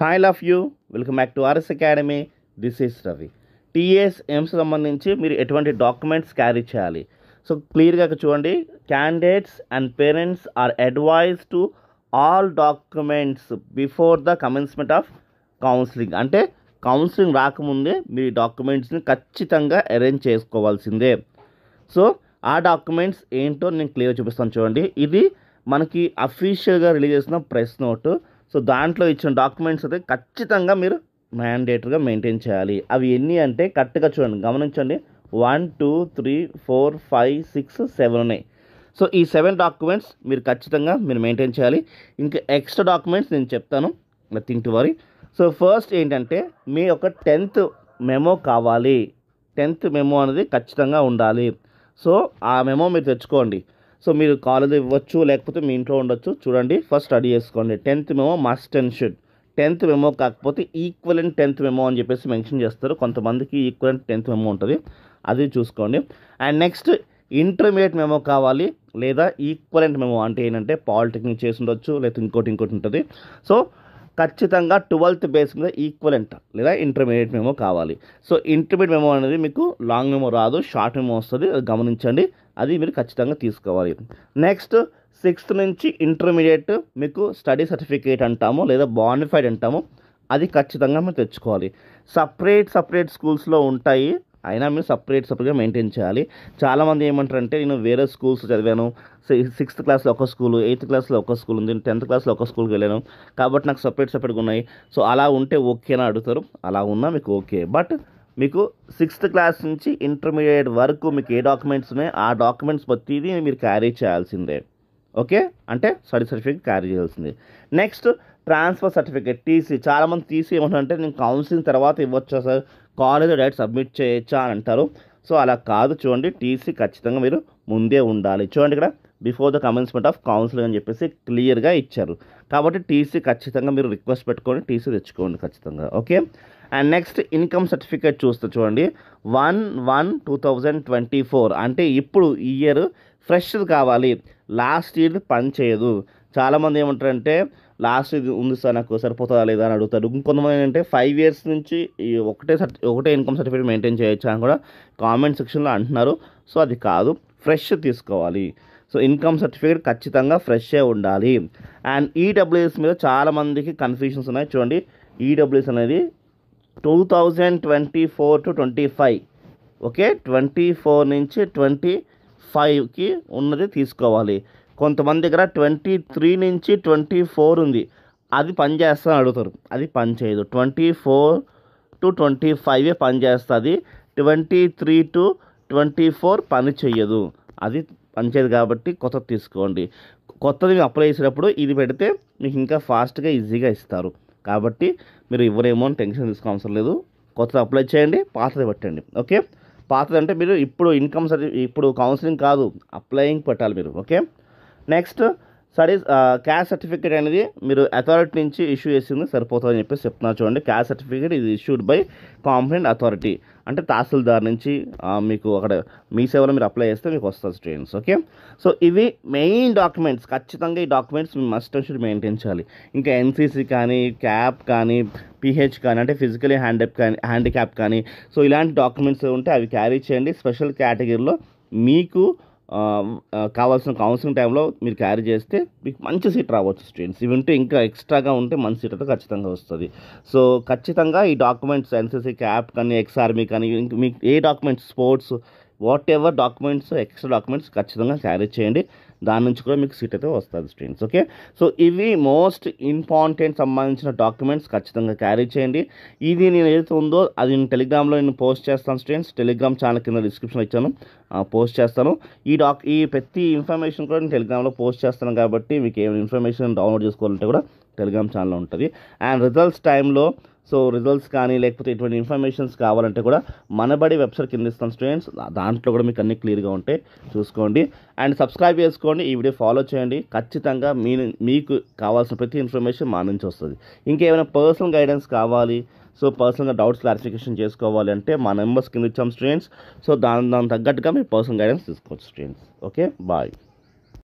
hi love you welcome back to R S academy this is Ravi టీఏఎస్ ఎయిమ్స్ సంబంధించి మీరు ఎటువంటి డాక్యుమెంట్స్ క్యారీ చేయాలి సో క్లియర్గా చూడండి candidates and parents are advise to all documents before the commencement of counselling అంటే కౌన్సిలింగ్ రాకముందే మీ డాక్యుమెంట్స్ని ఖచ్చితంగా అరేంజ్ చేసుకోవాల్సిందే సో ఆ డాక్యుమెంట్స్ ఏంటో నేను క్లియర్ చూపిస్తాను చూడండి ఇది మనకి అఫీషియల్గా రిలీజ్ చేసిన ప్రెస్ నోటు సో దాంట్లో ఇచ్చిన డాక్యుమెంట్స్ అయితే ఖచ్చితంగా మీరు మ్యాండేటరీగా మెయింటైన్ చేయాలి అవి ఎన్ని అంటే కరెక్ట్గా చూడండి గమనించండి one two three four five six seven ఉన్నాయి సో ఈ సెవెన్ డాక్యుమెంట్స్ మీరు ఖచ్చితంగా మీరు మెయింటైన్ చేయాలి ఇంకా ఎక్స్ట్రా డాక్యుమెంట్స్ నేను చెప్తాను nothing to worry so first ఏంటంటే మీ ఒక టెన్త్ మెమో కావాలి టెన్త్ మెమో అనేది ఖచ్చితంగా ఉండాలి సో ఆ మెమో మీరు తెచ్చుకోండి సో మీరు కాలేజ్ ఇవ్వచ్చు లేకపోతే మీ ఇంట్లో ఉండొచ్చు చూడండి ఫస్ట్ స్టడీ చేసుకోండి tenth memo must and should tenth memo కాకపోతే ఈక్వల్ అండ్ టెన్త్ మెమో అని చెప్పేసి మెన్షన్ చేస్తారు కొంతమందికి ఈక్వల్ అండ్ టెన్త్ మెమో ఉంటుంది అది చూసుకోండి అండ్ నెక్స్ట్ ఇంటర్మీడియట్ మెమో కావాలి లేదా ఈక్వలెంట్ మెమో అంటే ఏంటంటే పాలిటెక్నిక్ చేసి ఉండొచ్చు లేకపోతే ఇంకోటి ఇంకోటి ఉంటుంది సో ఖచ్చితంగా ట్వెల్త్ బేస్ మీద ఈక్వలెంట్ లేదా ఇంటర్మీడియట్ మెమో కావాలి సో ఇంటర్మీడియట్ మెమో అనేది మీకు లాంగ్ మెమో రాదు షార్ట్ మెమో వస్తుంది అది గమనించండి అది మీరు ఖచ్చితంగా తీసుకోవాలి నెక్స్ట్ సిక్స్త్ నుంచి ఇంటర్మీడియట్ మీకు స్టడీ సర్టిఫికేట్ అంటాము లేదా బానిఫైడ్ అంటాము అది ఖచ్చితంగా మీరు తెచ్చుకోవాలి సపరేట్ సపరేట్ స్కూల్స్లో ఉంటాయి అయినా మీరు సపరేట్ సపరేట్గా మెయింటైన్ చేయాలి చాలామంది ఏమంటారంటే నేను వేరే స్కూల్స్ చదివాను సిక్స్త్ క్లాస్లో ఒక స్కూల్ ఎయిత్ క్లాస్లో ఒక స్కూల్ ఉంది టెన్త్ క్లాస్లో ఒక స్కూల్కి వెళ్ళాను కాబట్టి నాకు సపరేట్ సపరేట్గా ఉన్నాయి సో అలా ఉంటే ఓకేనా అడుగుతారు అలా ఉన్నా మీకు ఓకే బట్ మీకు సిక్స్త్ క్లాస్ నుంచి ఇంటర్మీడియట్ వరకు మీకు ఏ డాక్యుమెంట్స్ ఉన్నాయో ఆ డాక్యుమెంట్స్ ప్రతిదీ మీరు క్యారీ చేయాల్సిందే ఓకే అంటే స్టడీ సర్టిఫికేట్ క్యారీ చేయాల్సిందే నెక్స్ట్ ట్రాన్స్ఫర్ సర్టిఫికేట్ టీసీ చాలామంది టీసీ ఏమంటారంటే నేను కౌన్సిలింగ్ తర్వాత ఇవ్వచ్చా సార్ కాలేజ్లో డైరెక్ట్ సబ్మిట్ చేయొచ్చా అని అంటారు సో అలా కాదు చూడండి టీసీ ఖచ్చితంగా మీరు ముందే ఉండాలి చూడండి ఇక్కడ before the commencement of council అని చెప్పేసి క్లియర్గా ఇచ్చారు కాబట్టి టీసీ ఖచ్చితంగా మీరు రిక్వెస్ట్ పెట్టుకొని టీసీ తెచ్చుకోండి ఖచ్చితంగా okay and next income certificate చూస్తే చూడండి one one two thousand twenty four అంటే ఇప్పుడు ఈ ఇయర్ ఫ్రెష్ కావాలి లాస్ట్ ఇయర్ పని చేయదు చాలామంది ఏమంటారంటే లాస్ట్ ఇది ఉంది సార్ నాకు సరిపోతుందా లేదా అని అడుగుతారు ఇంకొంతమంది ఏంటంటే ఫైవ్ ఇయర్స్ నుంచి ఈ ఒకటే సర్టి ఒకటే ఇన్కమ్ సర్టిఫికేట్ మెయింటైన్ చేయొచ్చు అని కూడా కామెంట్ సెక్షన్లో అంటున్నారు సో అది కాదు ఫ్రెష్ తీసుకోవాలి సో ఇన్కమ్ సర్టిఫికేట్ ఖచ్చితంగా ఫ్రెష్ే ఉండాలి అండ్ ఈడబ్ల్యూఎస్ e మీద చాలామందికి కన్ఫ్యూషన్స్ ఉన్నాయి చూడండి ఈడబ్ల్యూఎస్ e అనేది two thousand twenty four to twenty five okay twenty four నుంచి ట్వంటీ ఫైవ్కి ఉన్నది తీసుకోవాలి కొంతమంది దగ్గర ట్వంటీ త్రీ నుంచి ట్వంటీ ఫోర్ ఉంది అది పని చేస్తా అడుగుతారు అది పని చేయదు twenty four to twenty five పని చేస్తుంది twenty three to twenty four పని చేయదు అది పనిచేయదు కాబట్టి కొత్తది తీసుకోండి కొత్తది మీరు అప్లై చేసేటప్పుడు ఇది పెడితే మీకు ఇంకా ఫాస్ట్గా ఈజీగా ఇస్తారు కాబట్టి మీరు ఇవ్వరేమో అని టెన్షన్ తీసుకో అవసరం లేదు కొత్తది అప్లై చేయండి పాతది పెట్టండి ఓకే పాతది అంటే మీరు ఇప్పుడు ఇన్కమ్ సర్టిఫికేట్ ఇప్పుడు కౌన్సిలింగ్ కాదు అప్లయింగ్ పెట్టాలి మీరు okay next study caste certificate అనేది మీరు అథారిటీ నుంచి ఇష్యూ చేసింది సరిపోతుందని చెప్పేసి చెప్తున్నా చూడండి క్యాస్ట్ సర్టిఫికేట్ ఇది ఇష్యూడ్ బై కాంపిటెంట్ అథారిటీ అంటే తహసీల్దార్ నుంచి మీకు అక్కడ మీ సేవలో మీరు అప్లై చేస్తే మీకు వస్తుంది స్టూడెంట్స్ ఓకే సో ఇవి మెయిన్ డాక్యుమెంట్స్ ఖచ్చితంగా ఈ డాక్యుమెంట్స్ మీ మస్ట్ షుడ్ మెయింటైన్ చేయాలి ఇంకా ఎన్సీసీ కానీ క్యాప్ కానీ పిహెచ్ కానీ అంటే ఫిజికలీ హ్యాండ్ కానీ హ్యాండిక్యాప్ కానీ సో ఇలాంటి డాక్యుమెంట్స్ ఉంటే అవి క్యారీ చేయండి స్పెషల్ కేటగిరీలో మీకు కావాల్సిన కౌన్సిలింగ్ టైంలో మీరు క్యారీ చేస్తే మీకు మంచి సీట్ రావచ్చు స్టూడెంట్స్ ఇవి ఉంటే ఇంకా ఎక్స్ట్రాగా ఉంటే మంచి సీట్ అయితే ఖచ్చితంగా వస్తుంది సో ఖచ్చితంగా ఈ డాక్యుమెంట్స్ ఎన్సీసీ క్యాప్ కానీ ఎక్స్ఆర్మీ కానీ మీకు ఏ documents sports whatever documents extra documents ఖచ్చితంగా క్యారీ చేయండి దాని నుంచి కూడా మీకు సీట్ అయితే వస్తుంది స్టూడెంట్స్ ఓకే సో ఇవి మోస్ట్ ఇంపార్టెంట్ సంబంధించిన డాక్యుమెంట్స్ ఖచ్చితంగా క్యారీ చేయండి ఇది నేను ఏదైతే ఉందో అది నేను టెలిగ్రామ్లో నేను పోస్ట్ చేస్తాను స్టూడెంట్స్ టెలిగ్రామ్ ఛానల్ కింద డిస్క్రిప్షన్ ఇచ్చాను పోస్ట్ చేస్తాను ఈ డాక్ ఈ ప్రతి ఇన్ఫర్మేషన్ కూడా నేను టెలిగ్రామ్లో పోస్ట్ చేస్తాను కాబట్టి మీకు ఏమైనా ఇన్ఫర్మేషన్ డౌన్లోడ్ చేసుకోవాలంటే కూడా టెలిగ్రామ్ ఛానల్ ఉంటుంది అండ్ రిజల్ట్స్ టైంలో సో రిజల్ట్స్ కానీ లేకపోతే ఇటువంటి ఇన్ఫర్మేషన్స్ కావాలంటే కూడా మనబడి వెబ్సైట్ కింద ఇస్తాను స్టూడెంట్స్ దాంట్లో కూడా మీకు అన్ని క్లియర్గా ఉంటాయి చూసుకోండి అండ్ సబ్స్క్రైబ్ చేసుకోండి మర్చిపోండి ఈ వీడియో ఫాలో చేయండి ఖచ్చితంగా మీ మీకు కావాల్సిన ప్రతి ఇన్ఫర్మేషన్ మా నుంచి వస్తుంది ఇంకేమైనా పర్సనల్ గైడెన్స్ కావాలి సో పర్సనల్గా డౌట్స్ క్లారిఫికేషన్ చేసుకోవాలి అంటే మా నెంబర్స్ కింద ఇచ్చాం స్టూడెంట్స్ సో దాని దానికి తగ్గట్టుగా మీరు పర్సనల్ గైడెన్స్ తీసుకోవచ్చు స్టూడెంట్స్ ఓకే బాయ్